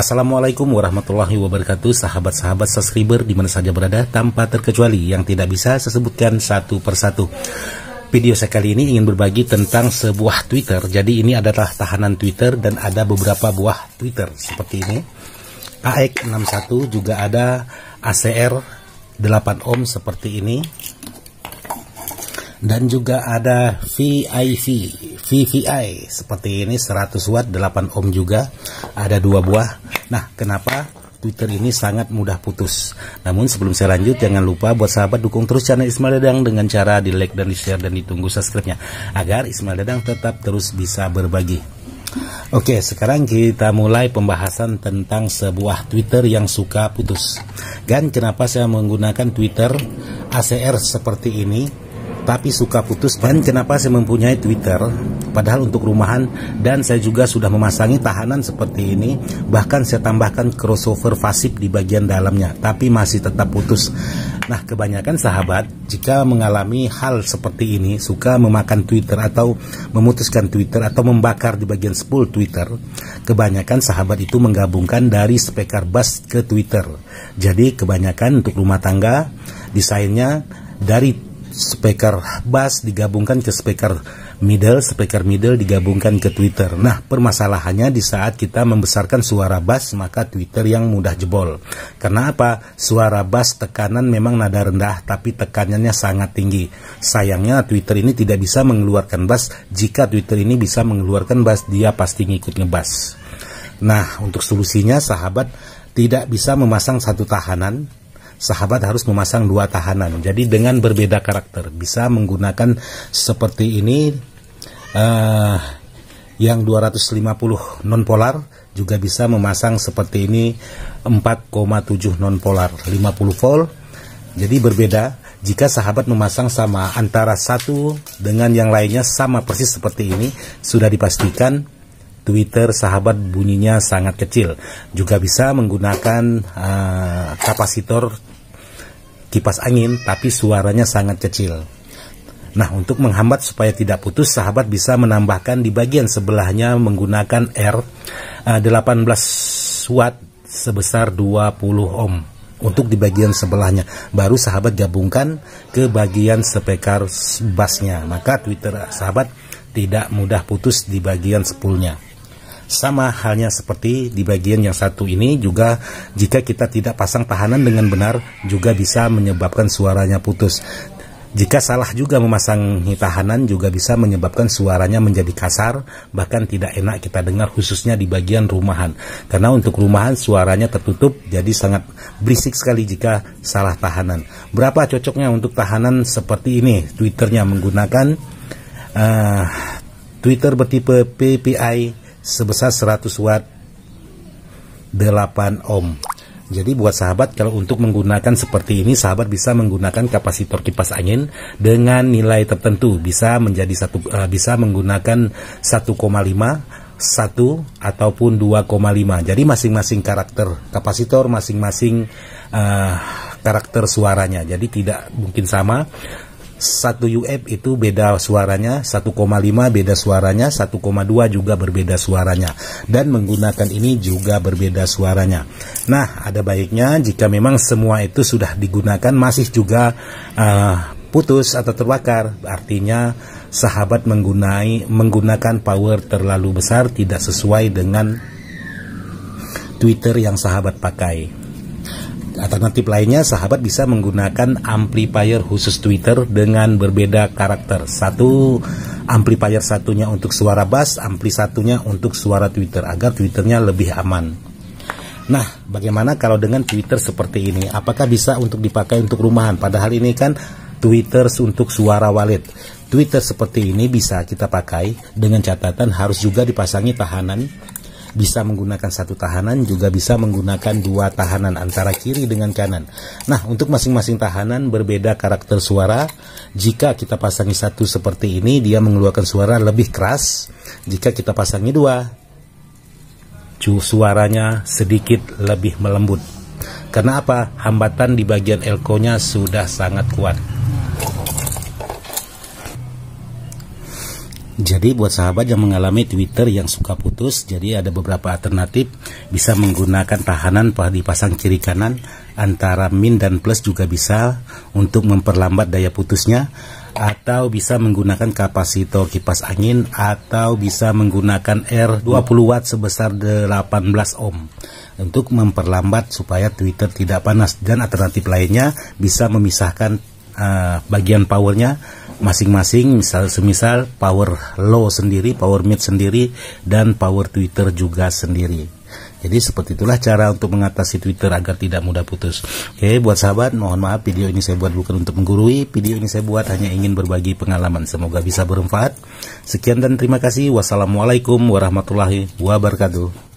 Assalamualaikum warahmatullahi wabarakatuh Sahabat-sahabat subscriber dimana saja berada Tanpa terkecuali yang tidak bisa saya sebutkan satu persatu Video saya kali ini ingin berbagi tentang sebuah Twitter Jadi ini adalah tahanan Twitter dan ada beberapa buah Twitter Seperti ini AX61 juga ada ACR 8 ohm seperti ini dan juga ada VIV VVI seperti ini 100 watt 8 ohm juga ada dua buah nah kenapa Twitter ini sangat mudah putus. Namun sebelum saya lanjut jangan lupa buat sahabat dukung terus channel Ismail Dadang dengan cara di like dan di share dan ditunggu subscribe-nya agar Ismail Dadang tetap terus bisa berbagi. Oke, sekarang kita mulai pembahasan tentang sebuah Twitter yang suka putus. Dan kenapa saya menggunakan Twitter ACR seperti ini? tapi suka putus dan kenapa saya mempunyai Twitter padahal untuk rumahan dan saya juga sudah memasangi tahanan seperti ini bahkan saya tambahkan crossover fasik di bagian dalamnya tapi masih tetap putus nah kebanyakan sahabat jika mengalami hal seperti ini suka memakan Twitter atau memutuskan Twitter atau membakar di bagian spool Twitter kebanyakan sahabat itu menggabungkan dari speaker bus ke Twitter jadi kebanyakan untuk rumah tangga desainnya dari speaker bass digabungkan ke speaker middle, speaker middle digabungkan ke tweeter. Nah, permasalahannya di saat kita membesarkan suara bass maka tweeter yang mudah jebol. Karena apa? Suara bass tekanan memang nada rendah tapi tekanannya sangat tinggi. Sayangnya tweeter ini tidak bisa mengeluarkan bass. Jika tweeter ini bisa mengeluarkan bass, dia pasti ngikut ngebass. Nah, untuk solusinya sahabat tidak bisa memasang satu tahanan sahabat harus memasang dua tahanan. Jadi dengan berbeda karakter bisa menggunakan seperti ini uh, yang 250 nonpolar juga bisa memasang seperti ini 4,7 nonpolar 50 volt. Jadi berbeda jika sahabat memasang sama antara satu dengan yang lainnya sama persis seperti ini sudah dipastikan Twitter sahabat bunyinya sangat kecil. Juga bisa menggunakan uh, kapasitor kipas angin tapi suaranya sangat kecil. Nah, untuk menghambat supaya tidak putus, sahabat bisa menambahkan di bagian sebelahnya menggunakan R uh, eh, 18 watt sebesar 20 ohm untuk di bagian sebelahnya baru sahabat gabungkan ke bagian speaker bassnya maka Twitter sahabat tidak mudah putus di bagian sepulnya sama halnya seperti di bagian yang satu ini juga jika kita tidak pasang tahanan dengan benar juga bisa menyebabkan suaranya putus. Jika salah juga memasang tahanan juga bisa menyebabkan suaranya menjadi kasar, bahkan tidak enak kita dengar khususnya di bagian rumahan. Karena untuk rumahan suaranya tertutup jadi sangat berisik sekali jika salah tahanan. Berapa cocoknya untuk tahanan seperti ini? Twitternya menggunakan uh, Twitter bertipe PPI sebesar 100 watt 8 ohm jadi buat sahabat kalau untuk menggunakan seperti ini sahabat bisa menggunakan kapasitor kipas angin dengan nilai tertentu bisa menjadi satu uh, bisa menggunakan 1,5 1 ataupun 2,5 jadi masing-masing karakter kapasitor masing-masing uh, karakter suaranya jadi tidak mungkin sama satu UF itu beda suaranya, 1,5 beda suaranya, 1,2 juga berbeda suaranya dan menggunakan ini juga berbeda suaranya. Nah, ada baiknya jika memang semua itu sudah digunakan masih juga uh, putus atau terbakar, artinya sahabat menggunai menggunakan power terlalu besar tidak sesuai dengan Twitter yang sahabat pakai alternatif lainnya, sahabat bisa menggunakan amplifier khusus Twitter dengan berbeda karakter. Satu amplifier satunya untuk suara bass, ampli satunya untuk suara Twitter agar Twitternya lebih aman. Nah, bagaimana kalau dengan Twitter seperti ini? Apakah bisa untuk dipakai untuk rumahan? Padahal ini kan Twitter untuk suara wallet. Twitter seperti ini bisa kita pakai dengan catatan harus juga dipasangi tahanan bisa menggunakan satu tahanan juga bisa menggunakan dua tahanan antara kiri dengan kanan. Nah, untuk masing-masing tahanan berbeda karakter suara. Jika kita pasangi satu seperti ini, dia mengeluarkan suara lebih keras. Jika kita pasangi dua, suaranya sedikit lebih melembut. Karena apa? Hambatan di bagian elko-nya sudah sangat kuat. Jadi buat sahabat yang mengalami Twitter yang suka putus, jadi ada beberapa alternatif bisa menggunakan tahanan dipasang kiri kanan antara min dan plus juga bisa untuk memperlambat daya putusnya atau bisa menggunakan kapasitor kipas angin atau bisa menggunakan R 20 watt sebesar 18 ohm untuk memperlambat supaya Twitter tidak panas dan alternatif lainnya bisa memisahkan uh, bagian powernya masing-masing misal semisal power low sendiri, power mid sendiri dan power Twitter juga sendiri. Jadi seperti itulah cara untuk mengatasi Twitter agar tidak mudah putus. Oke, buat sahabat, mohon maaf video ini saya buat bukan untuk menggurui, video ini saya buat hanya ingin berbagi pengalaman. Semoga bisa bermanfaat. Sekian dan terima kasih. Wassalamualaikum warahmatullahi wabarakatuh.